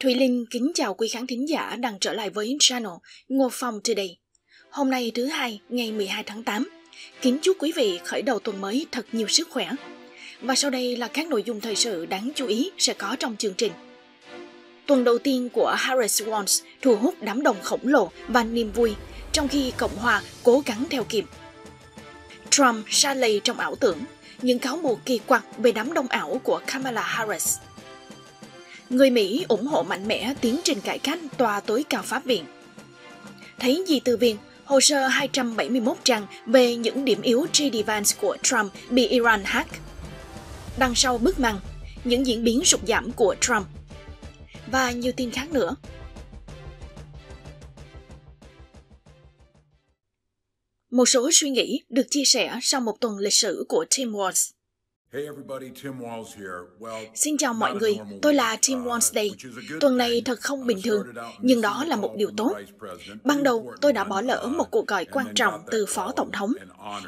Thủy Linh kính chào quý khán thính giả đang trở lại với channel Ngô Phong Today. Hôm nay thứ hai, ngày 12 tháng 8. Kính chúc quý vị khởi đầu tuần mới thật nhiều sức khỏe. Và sau đây là các nội dung thời sự đáng chú ý sẽ có trong chương trình. Tuần đầu tiên của Harris Wants thu hút đám đông khổng lồ và niềm vui, trong khi Cộng hòa cố gắng theo kịp. Trump xa lầy trong ảo tưởng, những cáo buộc kỳ quặc về đám đông ảo của Kamala Harris – người Mỹ ủng hộ mạnh mẽ tiến trình cải cách tòa tối cao pháp viện. Thấy gì từ viên, hồ sơ 271 trang về những điểm yếu JD Vance của Trump bị Iran hack. Đằng sau bức màn, những diễn biến sụt giảm của Trump. Và nhiều tin khác nữa. Một số suy nghĩ được chia sẻ sau một tuần lịch sử của Tim Walz. Xin chào mọi người, tôi là Tim uh, Wednesday. Tuần này thật không bình thường, nhưng đó là một điều tốt. Ban đầu, tôi đã bỏ lỡ một cuộc uh, gọi quan trọng từ Phó Tổng thống,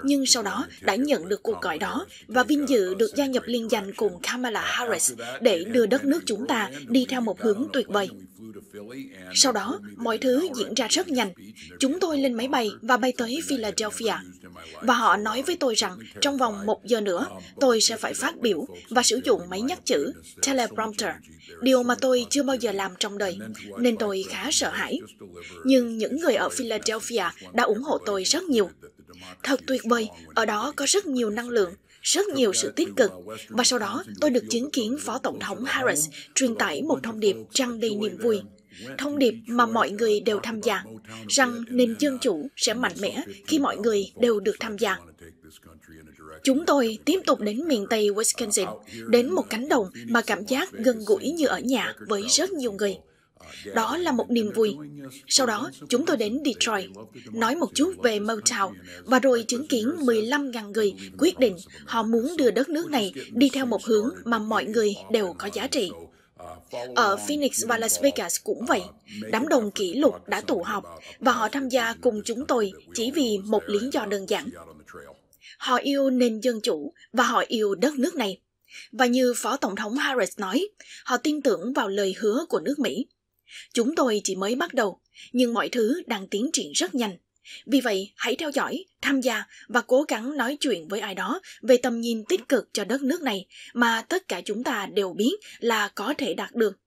nhưng sau đó đã nhận được cuộc gọi đó và vinh dự uh, được gia nhập liên danh cùng Kamala Harris để đưa đất nước chúng ta đi theo một hướng tuyệt vời. Sau đó, mọi thứ diễn ra rất nhanh. Chúng tôi lên máy bay và bay tới Philadelphia. Và họ nói với tôi rằng trong vòng một giờ nữa, tôi sẽ sẽ phải phát biểu và sử dụng máy nhắc chữ teleprompter, điều mà tôi chưa bao giờ làm trong đời, nên tôi khá sợ hãi. Nhưng những người ở Philadelphia đã ủng hộ tôi rất nhiều. Thật tuyệt vời, ở đó có rất nhiều năng lượng, rất nhiều sự tích cực và sau đó tôi được chứng kiến Phó Tổng thống Harris truyền tải một thông điệp trăng đầy niềm vui thông điệp mà mọi người đều tham gia, rằng nền dân chủ sẽ mạnh mẽ khi mọi người đều được tham gia. Chúng tôi tiếp tục đến miền Tây Wisconsin, đến một cánh đồng mà cảm giác gần gũi như ở nhà với rất nhiều người. Đó là một niềm vui. Sau đó, chúng tôi đến Detroit, nói một chút về Motown, và rồi chứng kiến 15.000 người quyết định họ muốn đưa đất nước này đi theo một hướng mà mọi người đều có giá trị. Ở Phoenix và Las Vegas cũng vậy, đám đông kỷ lục đã tụ họp và họ tham gia cùng chúng tôi chỉ vì một lý do đơn giản. Họ yêu nền dân chủ và họ yêu đất nước này. Và như Phó Tổng thống Harris nói, họ tin tưởng vào lời hứa của nước Mỹ. Chúng tôi chỉ mới bắt đầu, nhưng mọi thứ đang tiến triển rất nhanh. Vì vậy, hãy theo dõi, tham gia và cố gắng nói chuyện với ai đó về tầm nhìn tích cực cho đất nước này mà tất cả chúng ta đều biết là có thể đạt được.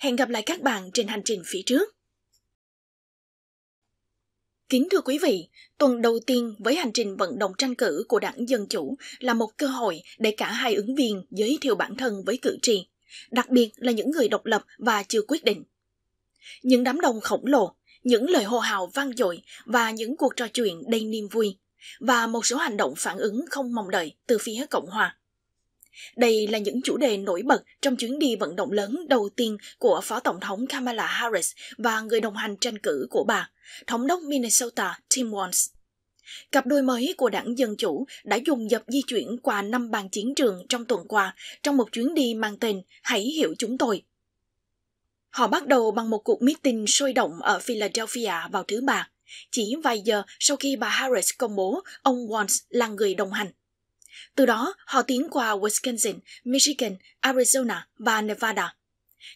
Hẹn gặp lại các bạn trên hành trình phía trước. Kính thưa quý vị, tuần đầu tiên với hành trình vận động tranh cử của đảng Dân Chủ là một cơ hội để cả hai ứng viên giới thiệu bản thân với cử tri, đặc biệt là những người độc lập và chưa quyết định. Những đám đông khổng lồ những lời hô hào vang dội và những cuộc trò chuyện đầy niềm vui, và một số hành động phản ứng không mong đợi từ phía Cộng hòa. Đây là những chủ đề nổi bật trong chuyến đi vận động lớn đầu tiên của Phó Tổng thống Kamala Harris và người đồng hành tranh cử của bà, Thống đốc Minnesota Tim Walz. Cặp đôi mới của đảng Dân Chủ đã dùng dập di chuyển qua năm bàn chiến trường trong tuần qua trong một chuyến đi mang tên Hãy hiểu chúng tôi, Họ bắt đầu bằng một cuộc meeting sôi động ở Philadelphia vào thứ Ba, chỉ vài giờ sau khi bà Harris công bố ông Walz là người đồng hành. Từ đó, họ tiến qua Wisconsin, Michigan, Arizona và Nevada.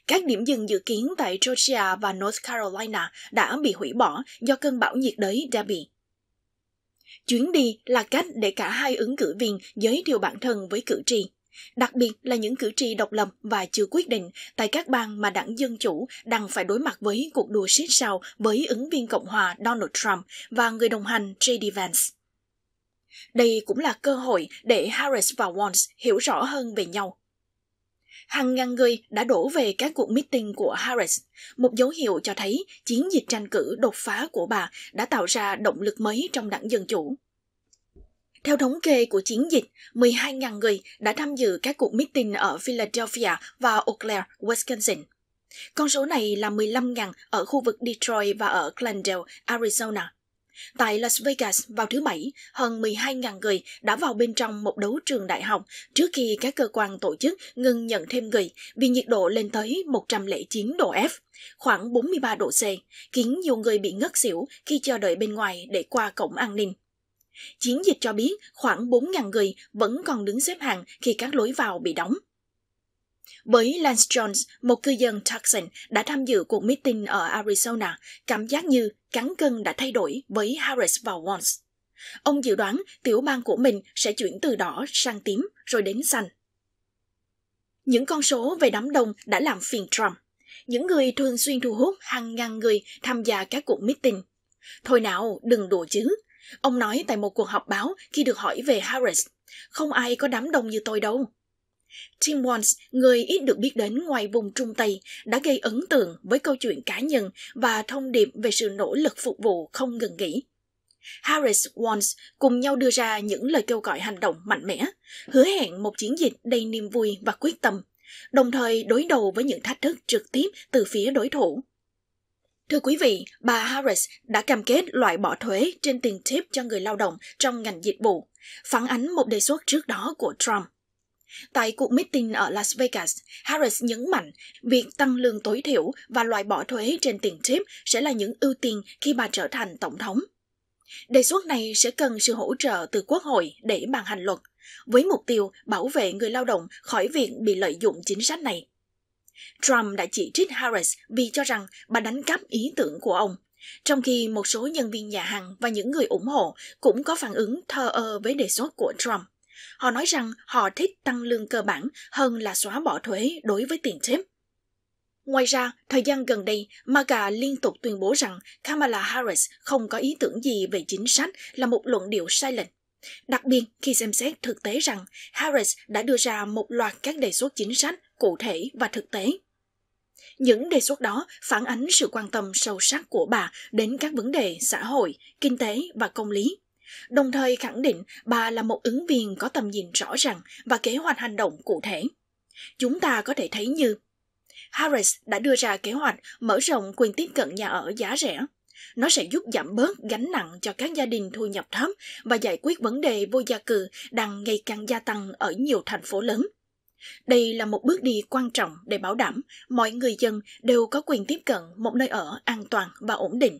Các điểm dừng dự kiến tại Georgia và North Carolina đã bị hủy bỏ do cơn bão nhiệt đới Debbie. Chuyến đi là cách để cả hai ứng cử viên giới thiệu bản thân với cử tri đặc biệt là những cử tri độc lập và chưa quyết định tại các bang mà đảng Dân Chủ đang phải đối mặt với cuộc đua siết sao với ứng viên Cộng hòa Donald Trump và người đồng hành J.D. Vance. Đây cũng là cơ hội để Harris và Walz hiểu rõ hơn về nhau. Hàng ngàn người đã đổ về các cuộc meeting của Harris, một dấu hiệu cho thấy chiến dịch tranh cử đột phá của bà đã tạo ra động lực mới trong đảng Dân Chủ. Theo thống kê của chiến dịch, 12.000 người đã tham dự các cuộc meeting ở Philadelphia và Eau Claire, Wisconsin. Con số này là 15.000 ở khu vực Detroit và ở Glendale, Arizona. Tại Las Vegas vào thứ Bảy, hơn 12.000 người đã vào bên trong một đấu trường đại học trước khi các cơ quan tổ chức ngừng nhận thêm người vì nhiệt độ lên tới 109 độ F, khoảng 43 độ C, khiến nhiều người bị ngất xỉu khi chờ đợi bên ngoài để qua cổng an ninh. Chiến dịch cho biết khoảng 4.000 người vẫn còn đứng xếp hàng khi các lối vào bị đóng. Bởi Lance Jones, một cư dân Tucson đã tham dự cuộc meeting ở Arizona, cảm giác như cắn cân đã thay đổi với Harris và Walz. Ông dự đoán tiểu bang của mình sẽ chuyển từ đỏ sang tím rồi đến xanh. Những con số về đám đông đã làm phiền Trump. Những người thường xuyên thu hút hàng ngàn người tham gia các cuộc meeting. Thôi nào, đừng đùa chứ, Ông nói tại một cuộc họp báo khi được hỏi về Harris, không ai có đám đông như tôi đâu. Tim Wans, người ít được biết đến ngoài vùng Trung Tây, đã gây ấn tượng với câu chuyện cá nhân và thông điệp về sự nỗ lực phục vụ không ngừng nghỉ. Harris Wans cùng nhau đưa ra những lời kêu gọi hành động mạnh mẽ, hứa hẹn một chiến dịch đầy niềm vui và quyết tâm, đồng thời đối đầu với những thách thức trực tiếp từ phía đối thủ. Thưa quý vị, bà Harris đã cam kết loại bỏ thuế trên tiền tip cho người lao động trong ngành dịch vụ, phản ánh một đề xuất trước đó của Trump. Tại cuộc meeting ở Las Vegas, Harris nhấn mạnh việc tăng lương tối thiểu và loại bỏ thuế trên tiền tip sẽ là những ưu tiên khi bà trở thành tổng thống. Đề xuất này sẽ cần sự hỗ trợ từ Quốc hội để ban hành luật, với mục tiêu bảo vệ người lao động khỏi việc bị lợi dụng chính sách này. Trump đã chỉ trích Harris vì cho rằng bà đánh cắp ý tưởng của ông, trong khi một số nhân viên nhà hàng và những người ủng hộ cũng có phản ứng thờ ơ với đề xuất của Trump. Họ nói rằng họ thích tăng lương cơ bản hơn là xóa bỏ thuế đối với tiền tip. Ngoài ra, thời gian gần đây, MAGA liên tục tuyên bố rằng Kamala Harris không có ý tưởng gì về chính sách là một luận điệu sai lệch. Đặc biệt khi xem xét thực tế rằng Harris đã đưa ra một loạt các đề xuất chính sách cụ thể và thực tế. Những đề xuất đó phản ánh sự quan tâm sâu sắc của bà đến các vấn đề xã hội, kinh tế và công lý. Đồng thời khẳng định bà là một ứng viên có tầm nhìn rõ ràng và kế hoạch hành động cụ thể. Chúng ta có thể thấy như Harris đã đưa ra kế hoạch mở rộng quyền tiếp cận nhà ở giá rẻ, nó sẽ giúp giảm bớt gánh nặng cho các gia đình thu nhập thấp và giải quyết vấn đề vô gia cư đang ngày càng gia tăng ở nhiều thành phố lớn. Đây là một bước đi quan trọng để bảo đảm mọi người dân đều có quyền tiếp cận một nơi ở an toàn và ổn định.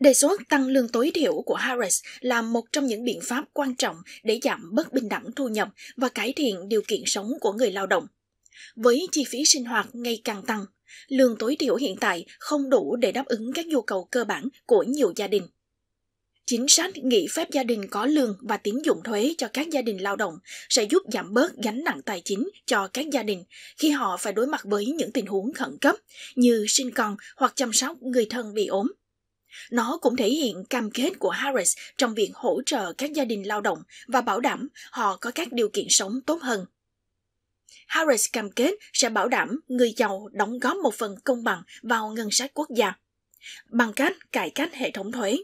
Đề xuất tăng lương tối thiểu của Harris là một trong những biện pháp quan trọng để giảm bất bình đẳng thu nhập và cải thiện điều kiện sống của người lao động. Với chi phí sinh hoạt ngày càng tăng, lương tối thiểu hiện tại không đủ để đáp ứng các nhu cầu cơ bản của nhiều gia đình. Chính sách nghỉ phép gia đình có lương và tín dụng thuế cho các gia đình lao động sẽ giúp giảm bớt gánh nặng tài chính cho các gia đình khi họ phải đối mặt với những tình huống khẩn cấp như sinh con hoặc chăm sóc người thân bị ốm. Nó cũng thể hiện cam kết của Harris trong việc hỗ trợ các gia đình lao động và bảo đảm họ có các điều kiện sống tốt hơn. Harris cam kết sẽ bảo đảm người giàu đóng góp một phần công bằng vào ngân sách quốc gia. Bằng cách cải cách hệ thống thuế,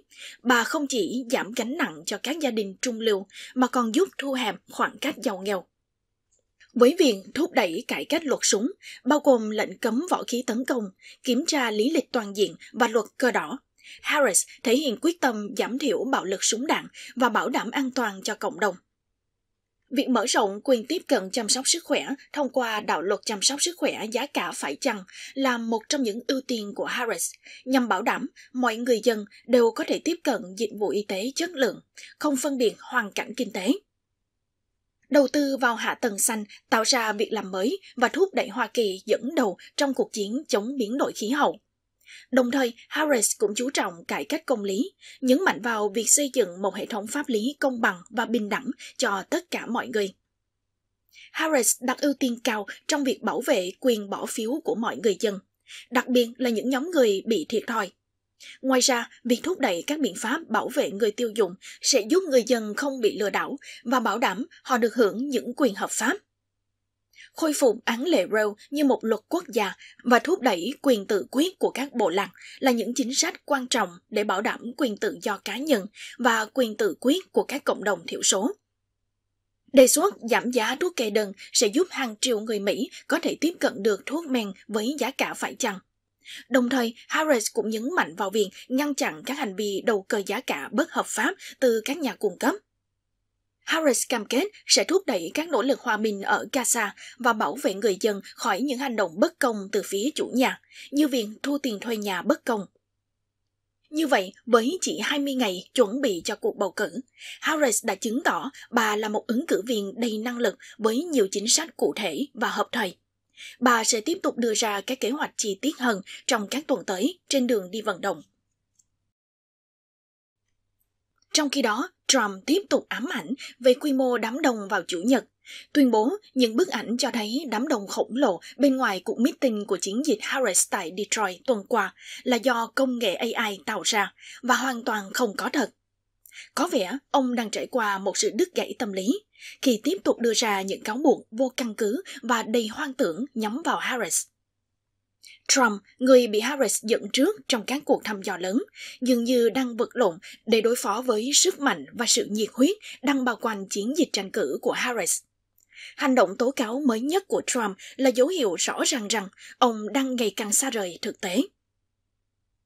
bà không chỉ giảm gánh nặng cho các gia đình trung lưu mà còn giúp thu hẹp khoảng cách giàu nghèo. Với việc thúc đẩy cải cách luật súng, bao gồm lệnh cấm võ khí tấn công, kiểm tra lý lịch toàn diện và luật cơ đỏ, Harris thể hiện quyết tâm giảm thiểu bạo lực súng đạn và bảo đảm an toàn cho cộng đồng. Việc mở rộng quyền tiếp cận chăm sóc sức khỏe thông qua đạo luật chăm sóc sức khỏe giá cả phải chăng là một trong những ưu tiên của Harris, nhằm bảo đảm mọi người dân đều có thể tiếp cận dịch vụ y tế chất lượng, không phân biệt hoàn cảnh kinh tế. Đầu tư vào hạ tầng xanh tạo ra việc làm mới và thúc đẩy Hoa Kỳ dẫn đầu trong cuộc chiến chống biến đổi khí hậu. Đồng thời, Harris cũng chú trọng cải cách công lý, nhấn mạnh vào việc xây dựng một hệ thống pháp lý công bằng và bình đẳng cho tất cả mọi người. Harris đặt ưu tiên cao trong việc bảo vệ quyền bỏ phiếu của mọi người dân, đặc biệt là những nhóm người bị thiệt thòi. Ngoài ra, việc thúc đẩy các biện pháp bảo vệ người tiêu dùng sẽ giúp người dân không bị lừa đảo và bảo đảm họ được hưởng những quyền hợp pháp khôi phục án lệ Roe như một luật quốc gia và thúc đẩy quyền tự quyết của các bộ lạc là những chính sách quan trọng để bảo đảm quyền tự do cá nhân và quyền tự quyết của các cộng đồng thiểu số. Đề xuất giảm giá thuốc kê đơn sẽ giúp hàng triệu người Mỹ có thể tiếp cận được thuốc men với giá cả phải chăng. Đồng thời, Harris cũng nhấn mạnh vào việc ngăn chặn các hành vi đầu cơ giá cả bất hợp pháp từ các nhà cung cấp – Harris cam kết sẽ thúc đẩy các nỗ lực hòa bình ở Gaza và bảo vệ người dân khỏi những hành động bất công từ phía chủ nhà, như việc thu tiền thuê nhà bất công. Như vậy, với chỉ 20 ngày chuẩn bị cho cuộc bầu cử, Harris đã chứng tỏ bà là một ứng cử viên đầy năng lực với nhiều chính sách cụ thể và hợp thời. Bà sẽ tiếp tục đưa ra các kế hoạch chi tiết hơn trong các tuần tới trên đường đi vận động. Trong khi đó, Trump tiếp tục ám ảnh về quy mô đám đông vào Chủ nhật, tuyên bố những bức ảnh cho thấy đám đông khổng lồ bên ngoài cuộc meeting của chiến dịch Harris tại Detroit tuần qua là do công nghệ AI tạo ra và hoàn toàn không có thật. Có vẻ ông đang trải qua một sự đứt gãy tâm lý khi tiếp tục đưa ra những cáo buộc vô căn cứ và đầy hoang tưởng nhắm vào Harris. Trump, người bị Harris dẫn trước trong các cuộc thăm dò lớn, dường như đang vật lộn để đối phó với sức mạnh và sự nhiệt huyết đang bao quanh chiến dịch tranh cử của Harris. Hành động tố cáo mới nhất của Trump là dấu hiệu rõ ràng rằng ông đang ngày càng xa rời thực tế.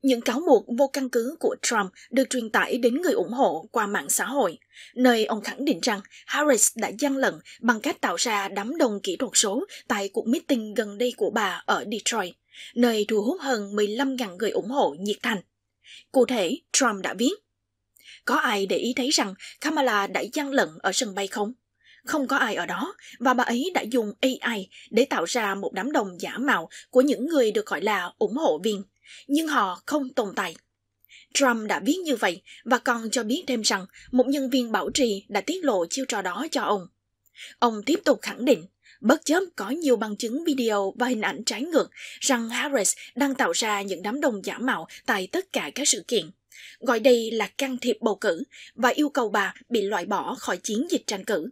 Những cáo buộc vô căn cứ của Trump được truyền tải đến người ủng hộ qua mạng xã hội, nơi ông khẳng định rằng Harris đã gian lận bằng cách tạo ra đám đông kỹ thuật số tại cuộc meeting gần đây của bà ở Detroit nơi thu hút hơn 15.000 người ủng hộ nhiệt thành. Cụ thể, Trump đã viết, có ai để ý thấy rằng Kamala đã gian lận ở sân bay không? Không có ai ở đó và bà ấy đã dùng AI để tạo ra một đám đông giả mạo của những người được gọi là ủng hộ viên, nhưng họ không tồn tại. Trump đã viết như vậy và còn cho biết thêm rằng một nhân viên bảo trì đã tiết lộ chiêu trò đó cho ông. Ông tiếp tục khẳng định Bất chấp có nhiều bằng chứng video và hình ảnh trái ngược rằng Harris đang tạo ra những đám đông giả mạo tại tất cả các sự kiện, gọi đây là can thiệp bầu cử và yêu cầu bà bị loại bỏ khỏi chiến dịch tranh cử.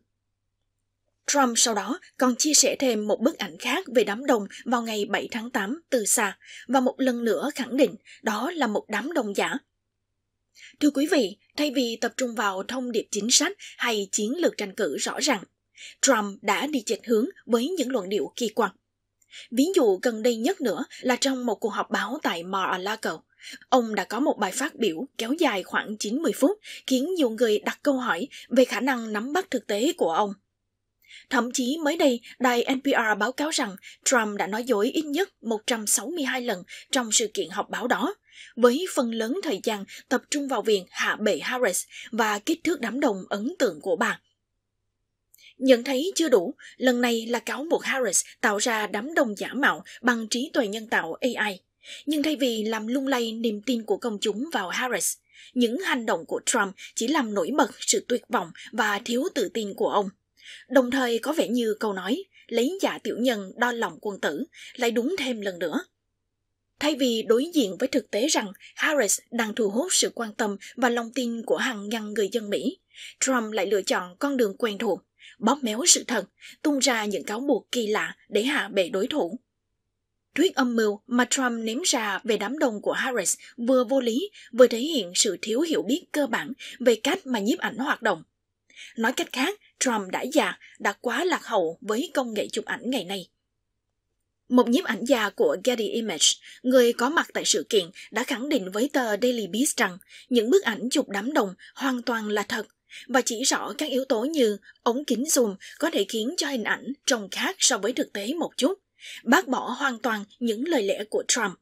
Trump sau đó còn chia sẻ thêm một bức ảnh khác về đám đông vào ngày 7 tháng 8 từ xa và một lần nữa khẳng định đó là một đám đông giả. Thưa quý vị, thay vì tập trung vào thông điệp chính sách hay chiến lược tranh cử rõ ràng, Trump đã đi chệch hướng với những luận điệu kỳ quặc. Ví dụ gần đây nhất nữa là trong một cuộc họp báo tại Mar-a-Lago, ông đã có một bài phát biểu kéo dài khoảng 90 phút khiến nhiều người đặt câu hỏi về khả năng nắm bắt thực tế của ông. Thậm chí mới đây, đài NPR báo cáo rằng Trump đã nói dối ít nhất 162 lần trong sự kiện họp báo đó, với phần lớn thời gian tập trung vào việc hạ bệ Harris và kích thước đám đồng ấn tượng của bà Nhận thấy chưa đủ, lần này là cáo buộc Harris tạo ra đám đông giả mạo bằng trí tuệ nhân tạo AI. Nhưng thay vì làm lung lay niềm tin của công chúng vào Harris, những hành động của Trump chỉ làm nổi bật sự tuyệt vọng và thiếu tự tin của ông. Đồng thời có vẻ như câu nói, lấy giả tiểu nhân đo lòng quân tử, lại đúng thêm lần nữa. Thay vì đối diện với thực tế rằng Harris đang thu hút sự quan tâm và lòng tin của hàng ngàn người dân Mỹ, Trump lại lựa chọn con đường quen thuộc, bóp méo sự thật, tung ra những cáo buộc kỳ lạ để hạ bệ đối thủ. Thuyết âm mưu mà Trump ném ra về đám đông của Harris vừa vô lý, vừa thể hiện sự thiếu hiểu biết cơ bản về cách mà nhiếp ảnh hoạt động. Nói cách khác, Trump đã già, đã quá lạc hậu với công nghệ chụp ảnh ngày nay. Một nhiếp ảnh gia của Getty Image, người có mặt tại sự kiện, đã khẳng định với tờ Daily Beast rằng những bức ảnh chụp đám đông hoàn toàn là thật và chỉ rõ các yếu tố như ống kính zoom có thể khiến cho hình ảnh trông khác so với thực tế một chút, bác bỏ hoàn toàn những lời lẽ của Trump.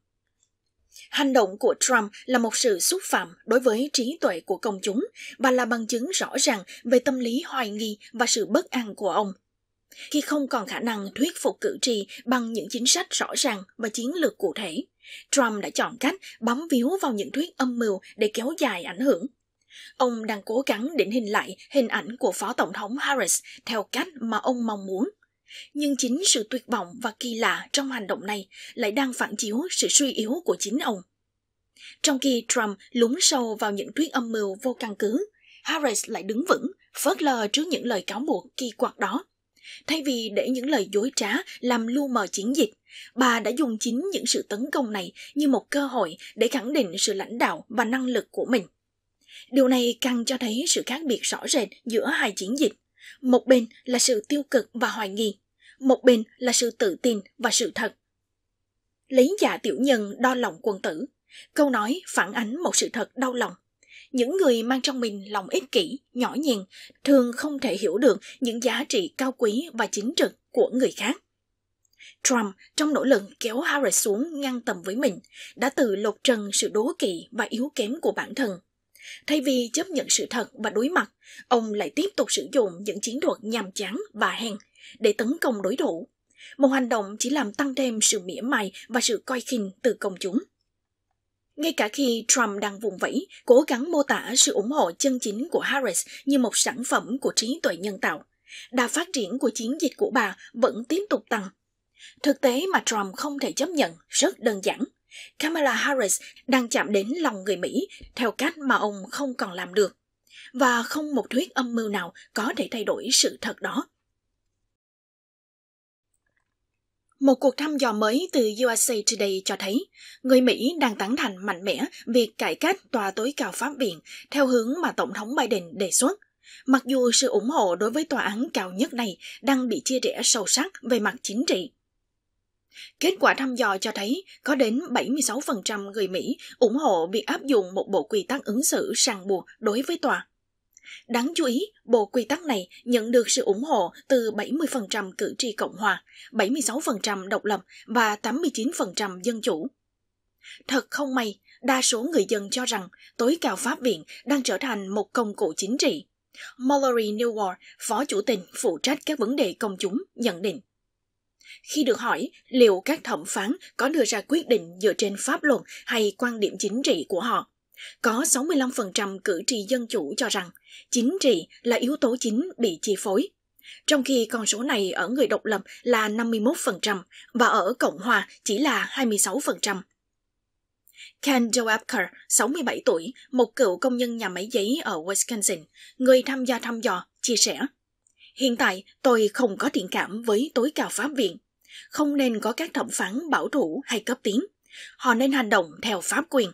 Hành động của Trump là một sự xúc phạm đối với trí tuệ của công chúng và là bằng chứng rõ ràng về tâm lý hoài nghi và sự bất an của ông. Khi không còn khả năng thuyết phục cử tri bằng những chính sách rõ ràng và chiến lược cụ thể, Trump đã chọn cách bám víu vào những thuyết âm mưu để kéo dài ảnh hưởng, Ông đang cố gắng định hình lại hình ảnh của Phó Tổng thống Harris theo cách mà ông mong muốn. Nhưng chính sự tuyệt vọng và kỳ lạ trong hành động này lại đang phản chiếu sự suy yếu của chính ông. Trong khi Trump lún sâu vào những thuyết âm mưu vô căn cứ, Harris lại đứng vững, phớt lờ trước những lời cáo buộc kỳ quặc đó. Thay vì để những lời dối trá làm lu mờ chiến dịch, bà đã dùng chính những sự tấn công này như một cơ hội để khẳng định sự lãnh đạo và năng lực của mình. Điều này càng cho thấy sự khác biệt rõ rệt giữa hai chiến dịch. Một bên là sự tiêu cực và hoài nghi, một bên là sự tự tin và sự thật. Lấy giả tiểu nhân đo lòng quân tử, câu nói phản ánh một sự thật đau lòng. Những người mang trong mình lòng ích kỷ, nhỏ nhèn thường không thể hiểu được những giá trị cao quý và chính trực của người khác. Trump trong nỗ lực kéo Harris xuống ngăn tầm với mình đã tự lột trần sự đố kỵ và yếu kém của bản thân Thay vì chấp nhận sự thật và đối mặt, ông lại tiếp tục sử dụng những chiến thuật nhàm chán và hèn để tấn công đối thủ. Một hành động chỉ làm tăng thêm sự mỉa mai và sự coi khinh từ công chúng. Ngay cả khi Trump đang vùng vẫy, cố gắng mô tả sự ủng hộ chân chính của Harris như một sản phẩm của trí tuệ nhân tạo, đà phát triển của chiến dịch của bà vẫn tiếp tục tăng. Thực tế mà Trump không thể chấp nhận rất đơn giản – Kamala Harris đang chạm đến lòng người Mỹ theo cách mà ông không còn làm được, và không một thuyết âm mưu nào có thể thay đổi sự thật đó. Một cuộc thăm dò mới từ USA Today cho thấy người Mỹ đang tán thành mạnh mẽ việc cải cách tòa tối cao pháp viện theo hướng mà Tổng thống Biden đề xuất. Mặc dù sự ủng hộ đối với tòa án cao nhất này đang bị chia rẽ sâu sắc về mặt chính trị, Kết quả thăm dò cho thấy có đến 76% người Mỹ ủng hộ việc áp dụng một bộ quy tắc ứng xử ràng buộc đối với tòa. Đáng chú ý, bộ quy tắc này nhận được sự ủng hộ từ 70% cử tri Cộng hòa, 76% độc lập và 89% dân chủ. Thật không may, đa số người dân cho rằng tối cao pháp viện đang trở thành một công cụ chính trị. Mallory Newell, phó chủ tịch phụ trách các vấn đề công chúng, nhận định. Khi được hỏi liệu các thẩm phán có đưa ra quyết định dựa trên pháp luật hay quan điểm chính trị của họ, có 65% cử tri dân chủ cho rằng chính trị là yếu tố chính bị chi phối, trong khi con số này ở người độc lập là 51% và ở Cộng hòa chỉ là 26%. Ken Joabker, 67 tuổi, một cựu công nhân nhà máy giấy ở Wisconsin, người tham gia thăm dò, chia sẻ – Hiện tại, tôi không có thiện cảm với tối cao pháp viện. Không nên có các thẩm phán bảo thủ hay cấp tiến. Họ nên hành động theo pháp quyền.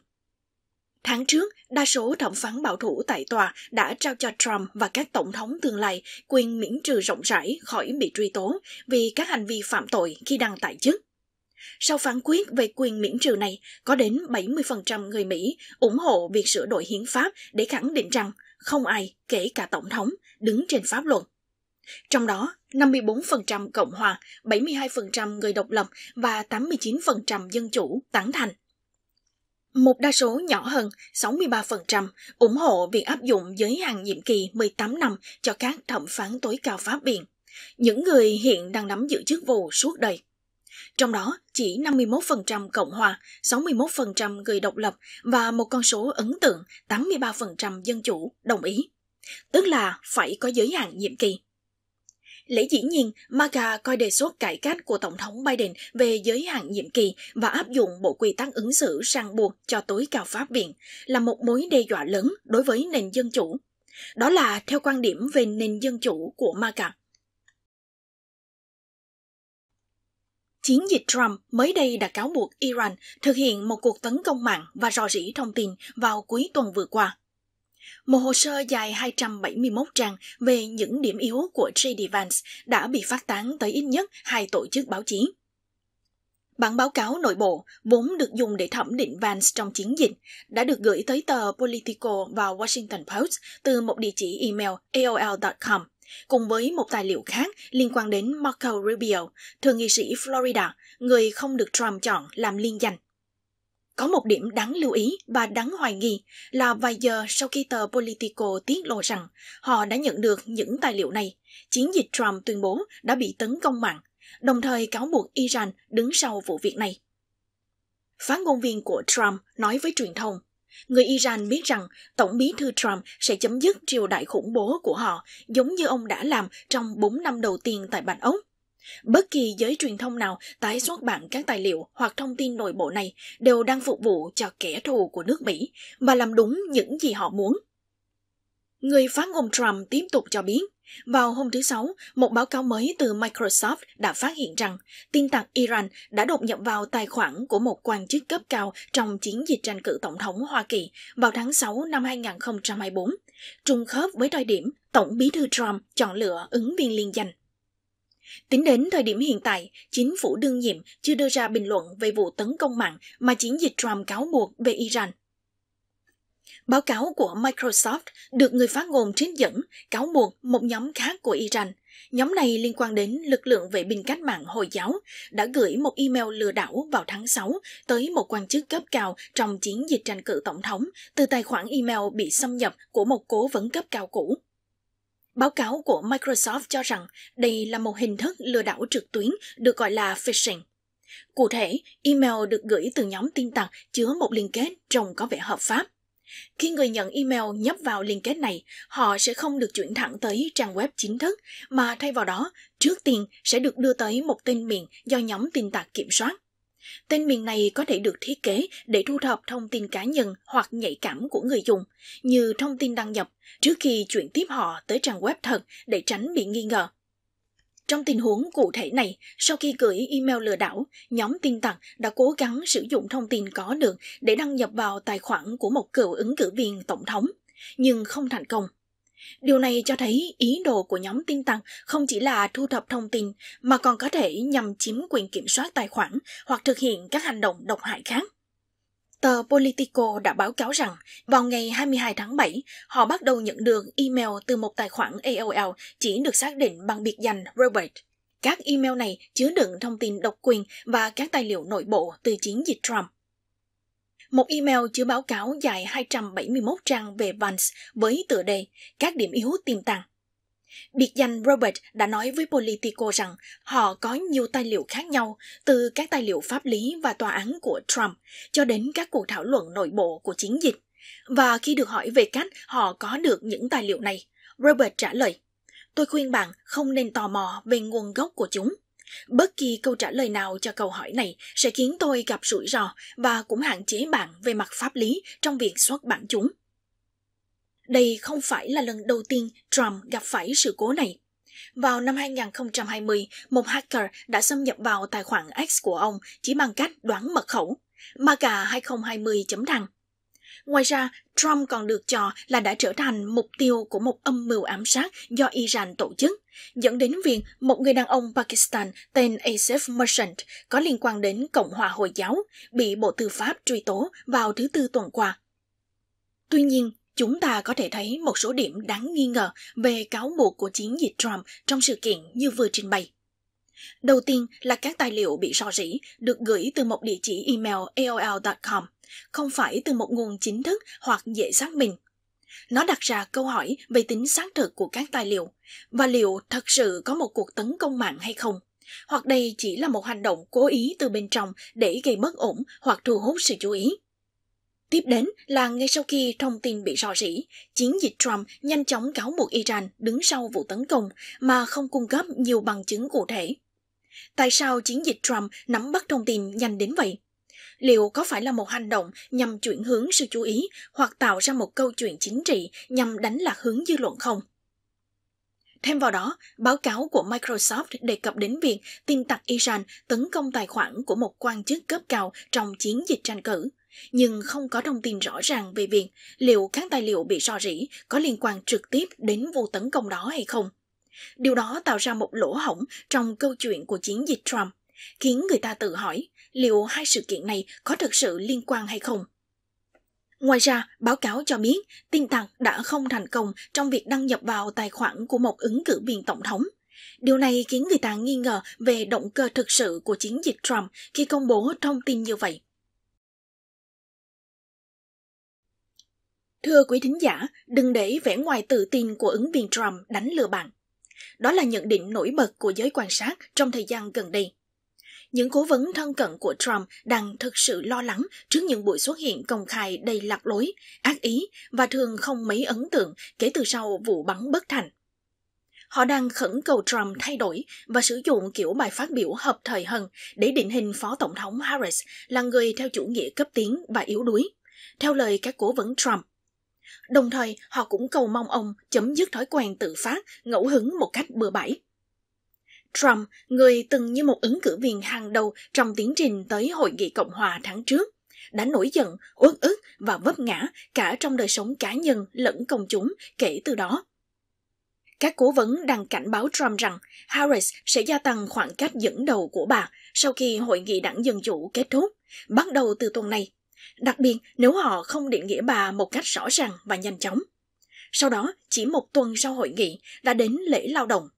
Tháng trước, đa số thẩm phán bảo thủ tại tòa đã trao cho Trump và các tổng thống tương lai quyền miễn trừ rộng rãi khỏi bị truy tố vì các hành vi phạm tội khi đang tại chức. Sau phán quyết về quyền miễn trừ này, có đến 70% người Mỹ ủng hộ việc sửa đổi hiến pháp để khẳng định rằng không ai, kể cả tổng thống, đứng trên pháp luật. Trong đó, 54% Cộng hòa, 72% người độc lập và 89% dân chủ tán thành. Một đa số nhỏ hơn 63% ủng hộ việc áp dụng giới hạn nhiệm kỳ 18 năm cho các thẩm phán tối cao Pháp Biển, những người hiện đang nắm giữ chức vụ suốt đời. Trong đó, chỉ 51% Cộng hòa, 61% người độc lập và một con số ấn tượng 83% dân chủ đồng ý. Tức là phải có giới hạn nhiệm kỳ lễ diễn nhiên, MAGA coi đề xuất cải cách của Tổng thống Biden về giới hạn nhiệm kỳ và áp dụng bộ quy tắc ứng xử ràng buộc cho tối cao pháp viện là một mối đe dọa lớn đối với nền dân chủ. Đó là theo quan điểm về nền dân chủ của MAGA. Chiến dịch Trump mới đây đã cáo buộc Iran thực hiện một cuộc tấn công mạng và rò rỉ thông tin vào cuối tuần vừa qua. Một hồ sơ dài 271 trang về những điểm yếu của JD Vance đã bị phát tán tới ít nhất hai tổ chức báo chí. Bản báo cáo nội bộ, vốn được dùng để thẩm định Vance trong chiến dịch, đã được gửi tới tờ Politico và Washington Post từ một địa chỉ email aol.com, cùng với một tài liệu khác liên quan đến Marco Rubio, thượng nghị sĩ Florida, người không được Trump chọn làm liên danh. Có một điểm đáng lưu ý và đáng hoài nghi là vài giờ sau khi tờ Politico tiết lộ rằng họ đã nhận được những tài liệu này, chiến dịch Trump tuyên bố đã bị tấn công mạng, đồng thời cáo buộc Iran đứng sau vụ việc này. Phát ngôn viên của Trump nói với truyền thông, người Iran biết rằng Tổng bí thư Trump sẽ chấm dứt triều đại khủng bố của họ giống như ông đã làm trong 4 năm đầu tiên tại Bạch Ốc Bất kỳ giới truyền thông nào tái xuất bản các tài liệu hoặc thông tin nội bộ này đều đang phục vụ cho kẻ thù của nước Mỹ và làm đúng những gì họ muốn. Người phát ngôn Trump tiếp tục cho biết, vào hôm thứ Sáu, một báo cáo mới từ Microsoft đã phát hiện rằng tin tặc Iran đã đột nhập vào tài khoản của một quan chức cấp cao trong chiến dịch tranh cử tổng thống Hoa Kỳ vào tháng 6 năm 2024, trùng khớp với thời điểm Tổng bí thư Trump chọn lựa ứng viên liên danh. Tính đến thời điểm hiện tại, chính phủ đương nhiệm chưa đưa ra bình luận về vụ tấn công mạng mà chiến dịch Trump cáo buộc về Iran. Báo cáo của Microsoft được người phát ngôn trích dẫn cáo buộc một nhóm khác của Iran. Nhóm này liên quan đến lực lượng vệ binh cách mạng Hồi giáo đã gửi một email lừa đảo vào tháng 6 tới một quan chức cấp cao trong chiến dịch tranh cử tổng thống từ tài khoản email bị xâm nhập của một cố vấn cấp cao cũ. Báo cáo của Microsoft cho rằng đây là một hình thức lừa đảo trực tuyến được gọi là phishing. Cụ thể, email được gửi từ nhóm tin tặc chứa một liên kết trông có vẻ hợp pháp. Khi người nhận email nhấp vào liên kết này, họ sẽ không được chuyển thẳng tới trang web chính thức, mà thay vào đó, trước tiên sẽ được đưa tới một tên miền do nhóm tin tặc kiểm soát. Tên miền này có thể được thiết kế để thu thập thông tin cá nhân hoặc nhạy cảm của người dùng, như thông tin đăng nhập, trước khi chuyển tiếp họ tới trang web thật để tránh bị nghi ngờ. Trong tình huống cụ thể này, sau khi gửi email lừa đảo, nhóm tin tặc đã cố gắng sử dụng thông tin có được để đăng nhập vào tài khoản của một cựu ứng cử viên tổng thống, nhưng không thành công. Điều này cho thấy ý đồ của nhóm tin tặc không chỉ là thu thập thông tin mà còn có thể nhằm chiếm quyền kiểm soát tài khoản hoặc thực hiện các hành động độc hại khác. Tờ Politico đã báo cáo rằng vào ngày 22 tháng 7, họ bắt đầu nhận được email từ một tài khoản AOL chỉ được xác định bằng biệt danh Robert. Các email này chứa đựng thông tin độc quyền và các tài liệu nội bộ từ chiến dịch Trump. Một email chứa báo cáo dài 271 trang về Vance với tựa đề Các điểm yếu tiềm tàng. Biệt danh Robert đã nói với Politico rằng họ có nhiều tài liệu khác nhau, từ các tài liệu pháp lý và tòa án của Trump cho đến các cuộc thảo luận nội bộ của chiến dịch. Và khi được hỏi về cách họ có được những tài liệu này, Robert trả lời, tôi khuyên bạn không nên tò mò về nguồn gốc của chúng. Bất kỳ câu trả lời nào cho câu hỏi này sẽ khiến tôi gặp rủi ro và cũng hạn chế bạn về mặt pháp lý trong việc xuất bản chúng. Đây không phải là lần đầu tiên Trump gặp phải sự cố này. Vào năm 2020, một hacker đã xâm nhập vào tài khoản X của ông chỉ bằng cách đoán mật khẩu, mà cả 2020 chấm đăng Ngoài ra, Trump còn được cho là đã trở thành mục tiêu của một âm mưu ám sát do Iran tổ chức, dẫn đến việc một người đàn ông Pakistan tên Asif Merchant có liên quan đến Cộng hòa Hồi giáo bị Bộ Tư pháp truy tố vào thứ Tư tuần qua. Tuy nhiên, chúng ta có thể thấy một số điểm đáng nghi ngờ về cáo buộc của chiến dịch Trump trong sự kiện như vừa trình bày. Đầu tiên là các tài liệu bị rò rỉ được gửi từ một địa chỉ email aol.com, không phải từ một nguồn chính thức hoặc dễ xác minh. Nó đặt ra câu hỏi về tính xác thực của các tài liệu và liệu thật sự có một cuộc tấn công mạng hay không, hoặc đây chỉ là một hành động cố ý từ bên trong để gây bất ổn hoặc thu hút sự chú ý. Tiếp đến là ngay sau khi thông tin bị rò rỉ, chiến dịch Trump nhanh chóng cáo buộc Iran đứng sau vụ tấn công mà không cung cấp nhiều bằng chứng cụ thể. Tại sao chiến dịch Trump nắm bắt thông tin nhanh đến vậy? Liệu có phải là một hành động nhằm chuyển hướng sự chú ý hoặc tạo ra một câu chuyện chính trị nhằm đánh lạc hướng dư luận không? Thêm vào đó, báo cáo của Microsoft đề cập đến việc tin tặc Iran tấn công tài khoản của một quan chức cấp cao trong chiến dịch tranh cử, nhưng không có thông tin rõ ràng về việc liệu các tài liệu bị rò rỉ có liên quan trực tiếp đến vụ tấn công đó hay không. Điều đó tạo ra một lỗ hổng trong câu chuyện của chiến dịch Trump, khiến người ta tự hỏi liệu hai sự kiện này có thực sự liên quan hay không. Ngoài ra, báo cáo cho biết tin tặc đã không thành công trong việc đăng nhập vào tài khoản của một ứng cử viên tổng thống. Điều này khiến người ta nghi ngờ về động cơ thực sự của chiến dịch Trump khi công bố thông tin như vậy. Thưa quý thính giả, đừng để vẻ ngoài tự tin của ứng viên Trump đánh lừa bạn. Đó là nhận định nổi bật của giới quan sát trong thời gian gần đây. Những cố vấn thân cận của Trump đang thực sự lo lắng trước những buổi xuất hiện công khai đầy lạc lối, ác ý và thường không mấy ấn tượng kể từ sau vụ bắn bất thành họ đang khẩn cầu Trump thay đổi và sử dụng kiểu bài phát biểu hợp thời hơn để định hình Phó Tổng thống Harris là người theo chủ nghĩa cấp tiến và yếu đuối. Theo lời các cố vấn Trump, Đồng thời, họ cũng cầu mong ông chấm dứt thói quen tự phát, ngẫu hứng một cách bừa bãi. Trump, người từng như một ứng cử viên hàng đầu trong tiến trình tới Hội nghị Cộng hòa tháng trước, đã nổi giận, uất ức và vấp ngã cả trong đời sống cá nhân lẫn công chúng kể từ đó. Các cố vấn đang cảnh báo Trump rằng Harris sẽ gia tăng khoảng cách dẫn đầu của bà sau khi hội nghị đảng Dân Chủ kết thúc, bắt đầu từ tuần này đặc biệt nếu họ không định nghĩa bà một cách rõ ràng và nhanh chóng. Sau đó, chỉ một tuần sau hội nghị đã đến lễ lao động.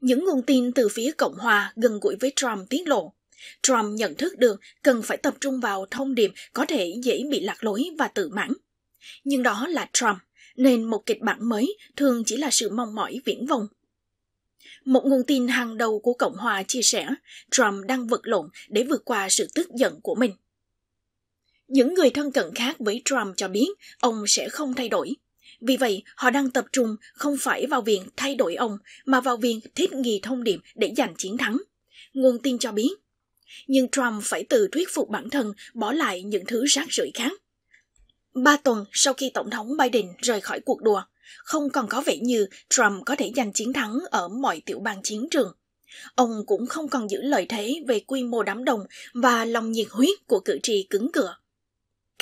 Những nguồn tin từ phía Cộng hòa gần gũi với Trump tiết lộ, Trump nhận thức được cần phải tập trung vào thông điệp có thể dễ bị lạc lối và tự mãn. Nhưng đó là Trump, nên một kịch bản mới thường chỉ là sự mong mỏi viễn vông. Một nguồn tin hàng đầu của Cộng hòa chia sẻ Trump đang vật lộn để vượt qua sự tức giận của mình. Những người thân cận khác với Trump cho biết ông sẽ không thay đổi. Vì vậy, họ đang tập trung không phải vào việc thay đổi ông, mà vào việc thiết nghi thông điệp để giành chiến thắng. Nguồn tin cho biết. Nhưng Trump phải tự thuyết phục bản thân bỏ lại những thứ rác rưởi khác. Ba tuần sau khi Tổng thống Biden rời khỏi cuộc đua, không còn có vẻ như Trump có thể giành chiến thắng ở mọi tiểu bang chiến trường. Ông cũng không còn giữ lợi thế về quy mô đám đông và lòng nhiệt huyết của cử tri cứng cửa.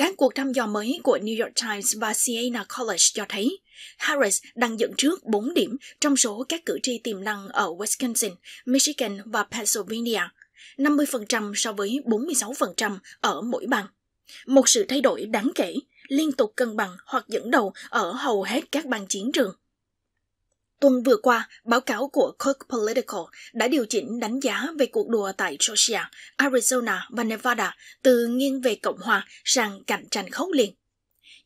Các cuộc thăm dò mới của New York Times và Siena College cho thấy Harris đang dẫn trước 4 điểm trong số các cử tri tiềm năng ở Wisconsin, Michigan và Pennsylvania, 50% so với 46% ở mỗi bang. Một sự thay đổi đáng kể, liên tục cân bằng hoặc dẫn đầu ở hầu hết các bang chiến trường. Tuần vừa qua, báo cáo của Cook Political đã điều chỉnh đánh giá về cuộc đua tại Georgia, Arizona và Nevada từ nghiêng về Cộng hòa sang cạnh tranh khốc liệt.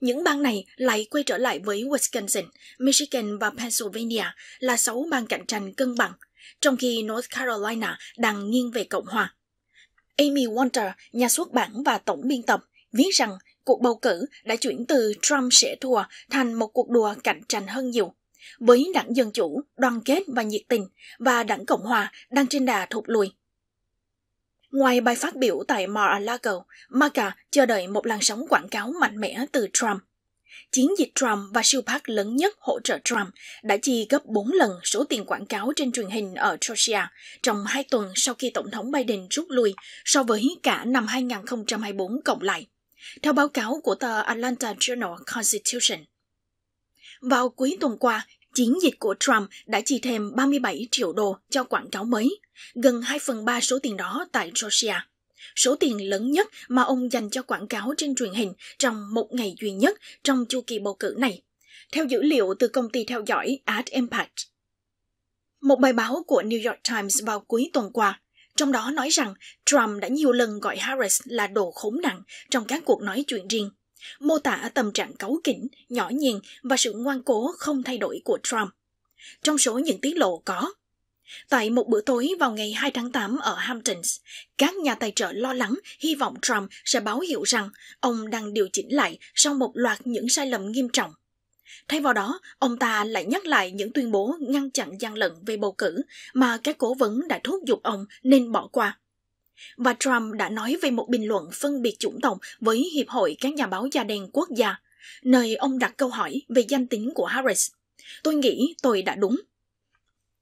Những bang này lại quay trở lại với Wisconsin, Michigan và Pennsylvania là 6 bang cạnh tranh cân bằng, trong khi North Carolina đang nghiêng về Cộng hòa. Amy Walter, nhà xuất bản và tổng biên tập, viết rằng cuộc bầu cử đã chuyển từ Trump sẽ thua thành một cuộc đua cạnh tranh hơn nhiều với đảng Dân Chủ đoàn kết và nhiệt tình và đảng Cộng Hòa đang trên đà thụt lùi. Ngoài bài phát biểu tại Mar-a-Lago, Maka chờ đợi một làn sóng quảng cáo mạnh mẽ từ Trump. Chiến dịch Trump và siêu phát lớn nhất hỗ trợ Trump đã chi gấp 4 lần số tiền quảng cáo trên truyền hình ở Georgia trong 2 tuần sau khi Tổng thống Biden rút lui so với cả năm 2024 cộng lại, theo báo cáo của tờ Atlanta Journal-Constitution. Vào cuối tuần qua, chiến dịch của Trump đã chi thêm 37 triệu đô cho quảng cáo mới, gần 2 phần 3 số tiền đó tại Georgia. Số tiền lớn nhất mà ông dành cho quảng cáo trên truyền hình trong một ngày duy nhất trong chu kỳ bầu cử này, theo dữ liệu từ công ty theo dõi Ad Impact. Một bài báo của New York Times vào cuối tuần qua trong đó nói rằng Trump đã nhiều lần gọi Harris là đồ khốn nạn trong các cuộc nói chuyện riêng mô tả tâm trạng cấu kỉnh, nhỏ nhìn và sự ngoan cố không thay đổi của Trump. Trong số những tiết lộ có Tại một bữa tối vào ngày 2 tháng 8 ở Hamptons, các nhà tài trợ lo lắng hy vọng Trump sẽ báo hiệu rằng ông đang điều chỉnh lại sau một loạt những sai lầm nghiêm trọng. Thay vào đó, ông ta lại nhắc lại những tuyên bố ngăn chặn gian lận về bầu cử mà các cố vấn đã thúc giục ông nên bỏ qua. Và Trump đã nói về một bình luận phân biệt chủng tộc với Hiệp hội các nhà báo da đen quốc gia, nơi ông đặt câu hỏi về danh tính của Harris. Tôi nghĩ tôi đã đúng.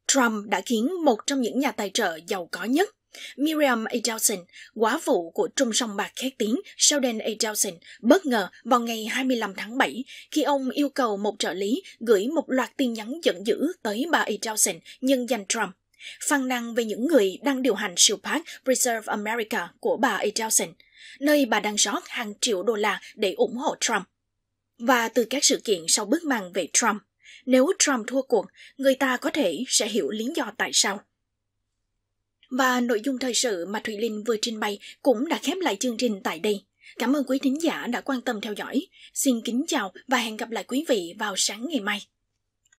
Trump đã khiến một trong những nhà tài trợ giàu có nhất, Miriam A. Johnson, quá phụ của trung sông bạc khét tiếng Sheldon A. Johnson, bất ngờ vào ngày 25 tháng 7 khi ông yêu cầu một trợ lý gửi một loạt tin nhắn giận dữ tới bà A. Johnson nhân danh Trump phàn nàn về những người đang điều hành siêu park Preserve America của bà Adelson, nơi bà đang rót hàng triệu đô la để ủng hộ Trump. Và từ các sự kiện sau bức màn về Trump, nếu Trump thua cuộc, người ta có thể sẽ hiểu lý do tại sao. Và nội dung thời sự mà Thùy Linh vừa trình bày cũng đã khép lại chương trình tại đây. Cảm ơn quý thính giả đã quan tâm theo dõi. Xin kính chào và hẹn gặp lại quý vị vào sáng ngày mai.